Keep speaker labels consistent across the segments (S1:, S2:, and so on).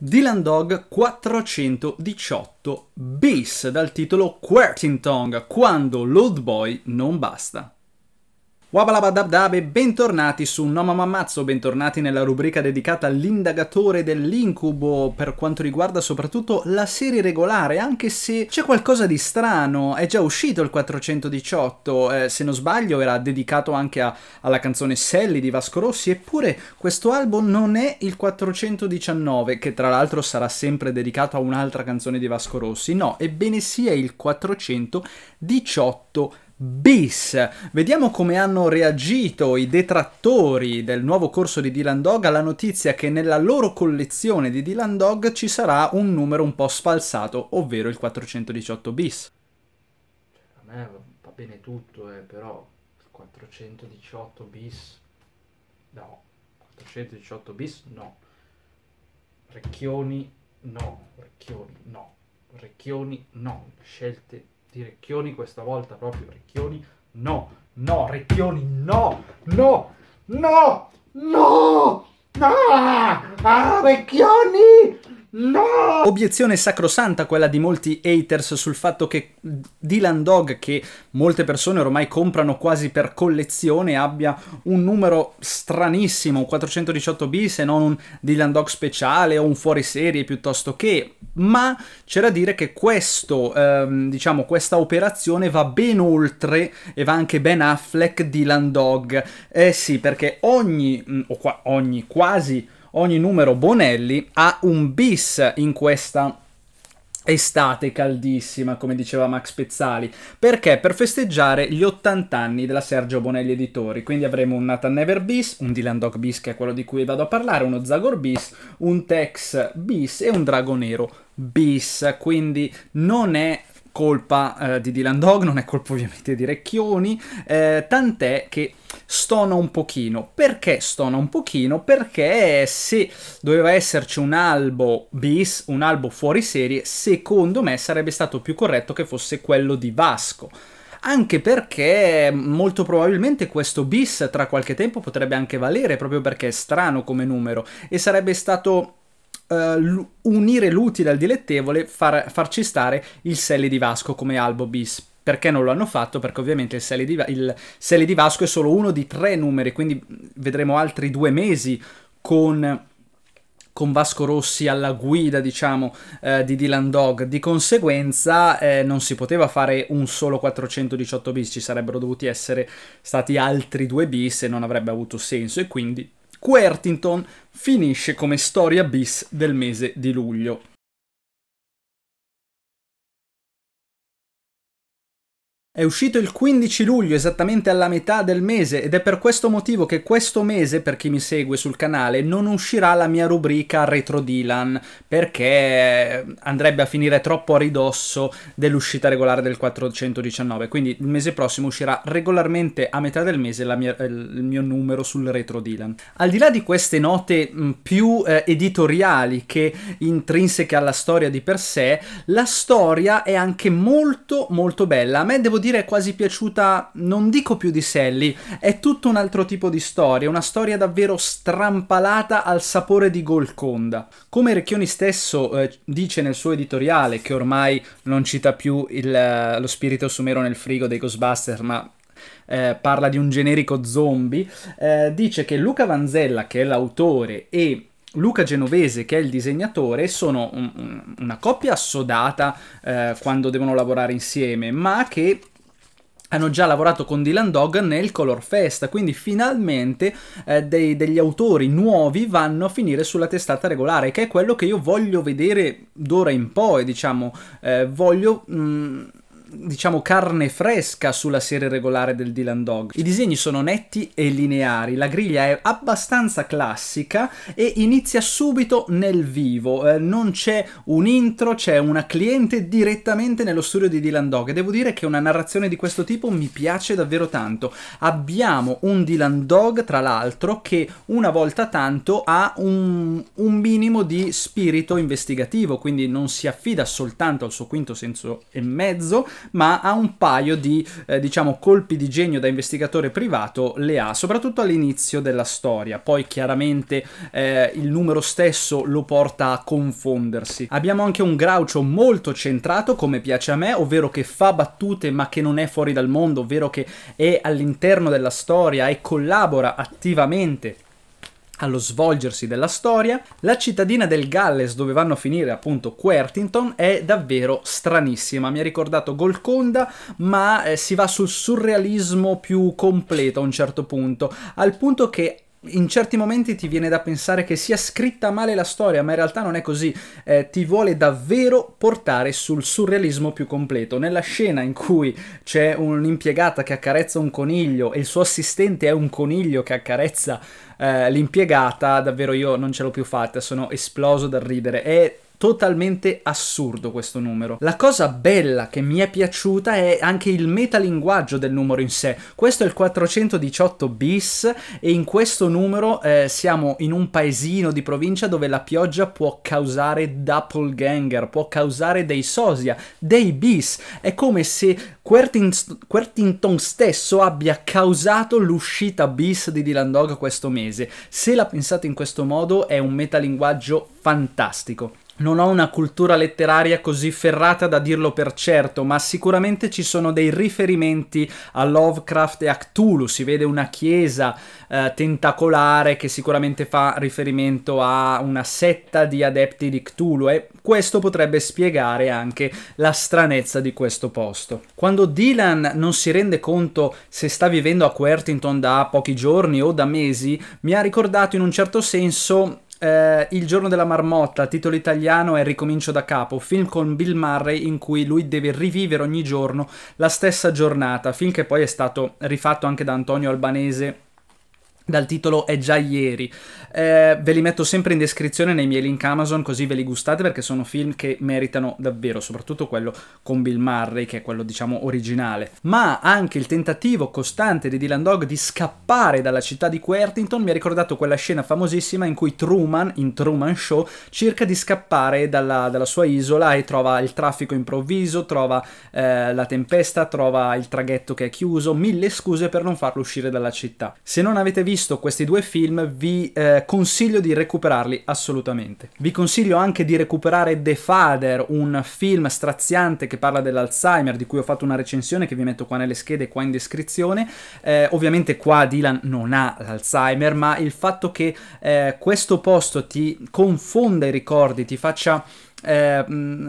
S1: Dylan Dog 418 bis dal titolo Querting Tongue, quando l'old boy non basta. Wabalabadabdab e bentornati su No Mamma Mazzo, bentornati nella rubrica dedicata all'indagatore dell'incubo per quanto riguarda soprattutto la serie regolare, anche se c'è qualcosa di strano, è già uscito il 418, eh, se non sbaglio era dedicato anche a, alla canzone Sally di Vasco Rossi, eppure questo album non è il 419, che tra l'altro sarà sempre dedicato a un'altra canzone di Vasco Rossi, no, ebbene sia il 418 bis. Vediamo come hanno reagito i detrattori del nuovo corso di Dylan Dog alla notizia che nella loro collezione di Dylan Dog ci sarà un numero un po' sfalsato, ovvero il 418 bis. A me va bene tutto, eh, però 418 bis no, 418 bis no. Recchioni no, Recchioni no, Recchioni no, scelte di Recchioni questa volta proprio. Recchioni no, no, Recchioni no, no, no, no, no, ah, Recchioni No! Obiezione sacrosanta quella di molti haters sul fatto che Dylan Dog, che molte persone ormai comprano quasi per collezione, abbia un numero stranissimo, un 418 b se non un Dylan Dog speciale o un fuoriserie piuttosto che, ma c'è da dire che questo, ehm, diciamo, questa operazione va ben oltre e va anche Ben Affleck Dylan Dog. Eh sì, perché ogni, mm, o qua, ogni quasi ogni numero Bonelli ha un bis in questa estate caldissima, come diceva Max Pezzali, perché per festeggiare gli 80 anni della Sergio Bonelli Editori, quindi avremo un Nathan Never bis, un Dylan Dog bis che è quello di cui vado a parlare, uno Zagor bis, un Tex bis e un Dragonero bis, quindi non è colpa eh, di Dylan Dog, non è colpa ovviamente di Recchioni, eh, tant'è che stona un pochino. Perché stona un pochino? Perché se doveva esserci un albo bis, un albo fuori serie, secondo me sarebbe stato più corretto che fosse quello di Vasco anche perché molto probabilmente questo bis tra qualche tempo potrebbe anche valere proprio perché è strano come numero e sarebbe stato uh, unire l'utile al dilettevole, far, farci stare il Selli di Vasco come albo bis. Perché non lo hanno fatto? Perché ovviamente il Selli di, il Selli di Vasco è solo uno di tre numeri, quindi vedremo altri due mesi con con Vasco Rossi alla guida, diciamo, eh, di Dylan Dog. Di conseguenza eh, non si poteva fare un solo 418 bis, ci sarebbero dovuti essere stati altri due bis e non avrebbe avuto senso e quindi Quertington finisce come storia bis del mese di luglio. È uscito il 15 luglio, esattamente alla metà del mese, ed è per questo motivo che questo mese, per chi mi segue sul canale, non uscirà la mia rubrica Retro Dylan, perché andrebbe a finire troppo a ridosso dell'uscita regolare del 419. Quindi il mese prossimo uscirà regolarmente a metà del mese mia, il mio numero sul Retro Dylan. Al di là di queste note più eh, editoriali che intrinseche alla storia di per sé, la storia è anche molto molto bella. A me devo dire dire quasi piaciuta, non dico più di Sally, è tutto un altro tipo di storia, una storia davvero strampalata al sapore di Golconda. Come Recchioni stesso eh, dice nel suo editoriale, che ormai non cita più il, eh, lo spirito sumero nel frigo dei Ghostbusters, ma eh, parla di un generico zombie, eh, dice che Luca Vanzella, che è l'autore, e Luca Genovese, che è il disegnatore, sono un, un, una coppia assodata eh, quando devono lavorare insieme, ma che hanno già lavorato con Dylan Dog nel Color Fest, quindi finalmente eh, dei, degli autori nuovi vanno a finire sulla testata regolare, che è quello che io voglio vedere d'ora in poi, diciamo, eh, voglio... Mh, mm, diciamo, carne fresca sulla serie regolare del Dylan Dog. I disegni sono netti e lineari, la griglia è abbastanza classica e inizia subito nel vivo. Eh, non c'è un intro, c'è una cliente direttamente nello studio di Dylan Dog e devo dire che una narrazione di questo tipo mi piace davvero tanto. Abbiamo un Dylan Dog, tra l'altro, che una volta tanto ha un, un minimo di spirito investigativo, quindi non si affida soltanto al suo quinto senso e mezzo, ma ha un paio di, eh, diciamo, colpi di genio da investigatore privato, le ha, soprattutto all'inizio della storia. Poi chiaramente eh, il numero stesso lo porta a confondersi. Abbiamo anche un Groucho molto centrato, come piace a me, ovvero che fa battute ma che non è fuori dal mondo, ovvero che è all'interno della storia e collabora attivamente allo svolgersi della storia, la cittadina del Galles dove vanno a finire appunto Quertington è davvero stranissima, mi ha ricordato Golconda ma eh, si va sul surrealismo più completo a un certo punto, al punto che in certi momenti ti viene da pensare che sia scritta male la storia, ma in realtà non è così. Eh, ti vuole davvero portare sul surrealismo più completo. Nella scena in cui c'è un'impiegata che accarezza un coniglio e il suo assistente è un coniglio che accarezza eh, l'impiegata, davvero io non ce l'ho più fatta, sono esploso dal ridere. È totalmente assurdo questo numero. La cosa bella che mi è piaciuta è anche il metalinguaggio del numero in sé. Questo è il 418 bis e in questo numero eh, siamo in un paesino di provincia dove la pioggia può causare doppelganger, può causare dei sosia, dei bis. È come se Quertinst Quertington stesso abbia causato l'uscita bis di Dylan Dog questo mese. Se la pensate in questo modo è un metalinguaggio fantastico non ho una cultura letteraria così ferrata da dirlo per certo, ma sicuramente ci sono dei riferimenti a Lovecraft e a Cthulhu, si vede una chiesa eh, tentacolare che sicuramente fa riferimento a una setta di adepti di Cthulhu e questo potrebbe spiegare anche la stranezza di questo posto. Quando Dylan non si rende conto se sta vivendo a Quertington da pochi giorni o da mesi, mi ha ricordato in un certo senso eh, Il giorno della marmotta, titolo italiano è Ricomincio da capo, film con Bill Murray in cui lui deve rivivere ogni giorno la stessa giornata, film che poi è stato rifatto anche da Antonio Albanese dal titolo È già ieri. Eh, ve li metto sempre in descrizione nei miei link Amazon così ve li gustate perché sono film che meritano davvero, soprattutto quello con Bill Murray che è quello diciamo originale. Ma anche il tentativo costante di Dylan Dog di scappare dalla città di Quertington mi ha ricordato quella scena famosissima in cui Truman, in Truman Show, cerca di scappare dalla, dalla sua isola e trova il traffico improvviso, trova eh, la tempesta, trova il traghetto che è chiuso, mille scuse per non farlo uscire dalla città. Se non avete visto visto questi due film vi eh, consiglio di recuperarli assolutamente. Vi consiglio anche di recuperare The Father, un film straziante che parla dell'Alzheimer, di cui ho fatto una recensione che vi metto qua nelle schede, qua in descrizione. Eh, ovviamente qua Dylan non ha l'Alzheimer, ma il fatto che eh, questo posto ti confonda i ricordi, ti faccia eh, mm,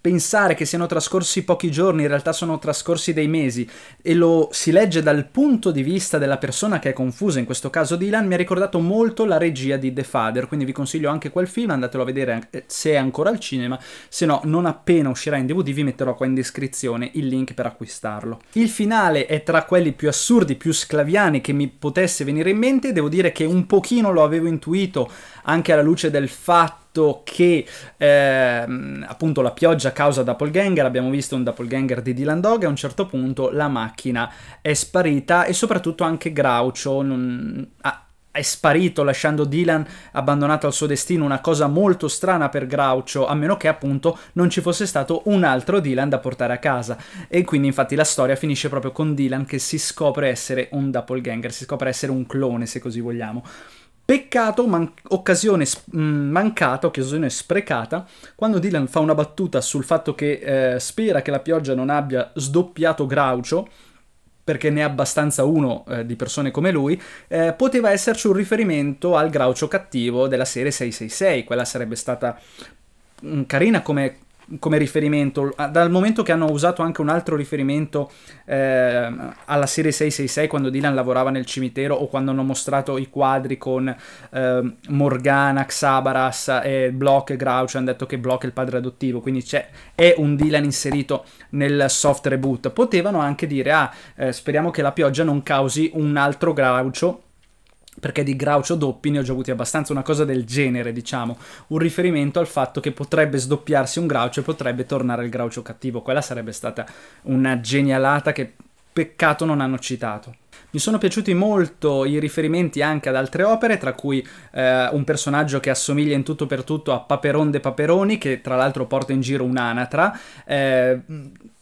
S1: pensare che siano trascorsi pochi giorni, in realtà sono trascorsi dei mesi, e lo si legge dal punto di vista della persona che è confusa, in questo caso Dylan, mi ha ricordato molto la regia di The Father, quindi vi consiglio anche quel film, andatelo a vedere eh, se è ancora al cinema, se no non appena uscirà in DVD vi metterò qua in descrizione il link per acquistarlo. Il finale è tra quelli più assurdi, più sclaviani che mi potesse venire in mente, devo dire che un pochino lo avevo intuito anche alla luce del fatto fatto che ehm, appunto la pioggia causa doppelganger, abbiamo visto un doppelganger di Dylan Dog a un certo punto la macchina è sparita e soprattutto anche Groucho non... ah, è sparito lasciando Dylan abbandonato al suo destino, una cosa molto strana per Groucho, a meno che appunto non ci fosse stato un altro Dylan da portare a casa. E quindi infatti la storia finisce proprio con Dylan che si scopre essere un doppelganger, si scopre essere un clone se così vogliamo. Peccato, man- occasione sp- mm, mancata, occasione sprecata, quando Dylan fa una battuta sul fatto che eh, spera che la pioggia non abbia sdoppiato Groucho, perché ne è abbastanza uno eh, di persone come lui, eh, poteva esserci un riferimento al Groucho cattivo della serie 666, quella sarebbe stata mh, mm, carina come come riferimento, ah, dal momento che hanno usato anche un altro riferimento eh, alla serie 666 quando Dylan lavorava nel cimitero o quando hanno mostrato i quadri con eh, Morgana, Xabaras e Block e Grouch, hanno detto che Block è il padre adottivo, quindi è un Dylan inserito nel soft reboot. Potevano anche dire, ah, eh, speriamo che la pioggia non causi un altro Groucho perché di Groucho doppi ne ho già avuti abbastanza, una cosa del genere, diciamo, un riferimento al fatto che potrebbe sdoppiarsi un Groucho e potrebbe tornare il Groucho cattivo. Quella sarebbe stata una genialata che peccato non hanno citato. Mi sono piaciuti molto i riferimenti anche ad altre opere, tra cui eh, un personaggio che assomiglia in tutto per tutto a Paperon de Paperoni, che tra l'altro porta in giro un'anatra. Eh,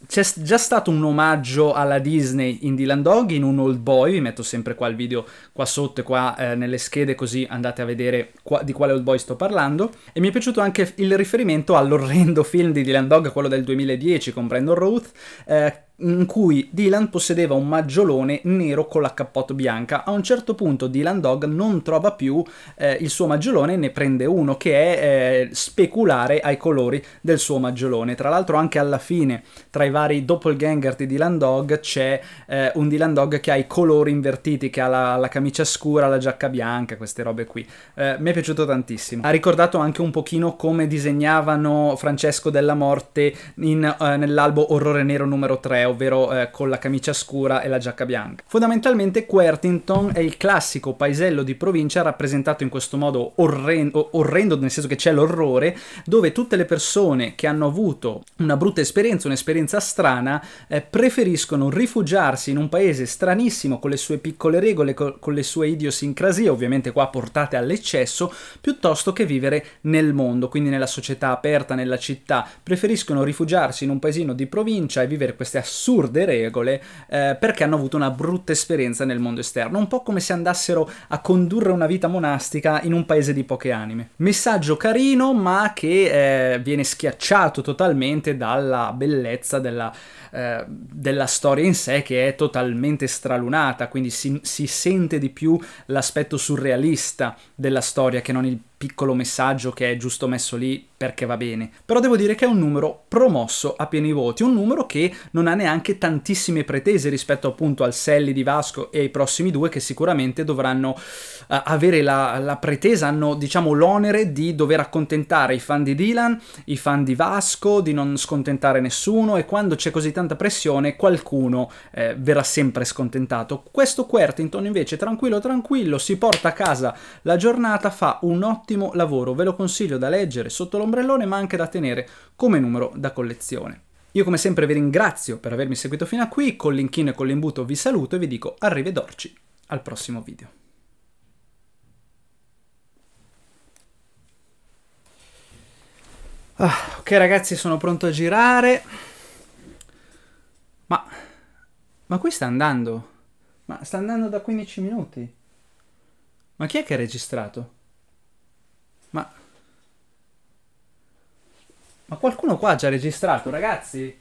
S1: c'è già stato un omaggio alla Disney in Dylan Dog, in un Old Boy, vi metto sempre qua il video qua sotto e qua eh, nelle schede così andate a vedere qua, di quale Old Boy sto parlando. E mi è piaciuto anche il riferimento all'orrendo film di Dylan Dog, quello del 2010 con Brandon Ruth, eh, in cui Dylan possedeva un maggiolone nero con la cappotta bianca. A un certo punto Dylan Dog non trova più eh, il suo maggiolone e ne prende uno che è eh, speculare ai colori del suo maggiolone. Tra l'altro anche alla fine, tra i vari doppelganger di Dylan Dog, c'è eh, un Dylan Dog che ha i colori invertiti, che ha la, la camicia scura, la giacca bianca, queste robe qui. Eh, mi è piaciuto tantissimo. Ha ricordato anche un pochino come disegnavano Francesco della Morte in, eh, nell'albo Orrore Nero numero 3 ovvero eh, con la camicia scura e la giacca bianca. Fondamentalmente Quertington è il classico paesello di provincia rappresentato in questo modo orrendo, orrendo nel senso che c'è l'orrore, dove tutte le persone che hanno avuto una brutta esperienza, un'esperienza strana, eh, preferiscono rifugiarsi in un paese stranissimo con le sue piccole regole, con, con le sue idiosincrasie, ovviamente qua portate all'eccesso, piuttosto che vivere nel mondo, quindi nella società aperta, nella città. Preferiscono rifugiarsi in un paesino di provincia e vivere queste assolute assurde regole eh, perché hanno avuto una brutta esperienza nel mondo esterno, un po' come se andassero a condurre una vita monastica in un paese di poche anime. Messaggio carino ma che eh, viene schiacciato totalmente dalla bellezza della, eh, della, storia in sé che è totalmente stralunata, quindi si, si sente di più l'aspetto surrealista della storia che non il piccolo messaggio che è giusto messo lì perché va bene, però devo dire che è un numero promosso a pieni voti, un numero che non ha neanche tantissime pretese rispetto appunto al Selli di Vasco e ai prossimi due che sicuramente dovranno uh, avere la, la pretesa, hanno diciamo l'onere di dover accontentare i fan di Dylan, i fan di Vasco, di non scontentare nessuno e quando c'è così tanta pressione qualcuno eh, verrà sempre scontentato. Questo Quertington invece tranquillo tranquillo si porta a casa la giornata, fa un ottimo ottimo lavoro, ve lo consiglio da leggere sotto l'ombrellone ma anche da tenere come numero da collezione. Io come sempre vi ringrazio per avermi seguito fino a qui, con l'inchino e con l'imbuto vi saluto e vi dico arrivederci al prossimo video. Ah, ok ragazzi, sono pronto a girare. Ma... Ma qui sta andando? Ma sta andando da 15 minuti. Ma chi è che ha registrato? Ma... Ma qualcuno qua ha già registrato, ragazzi?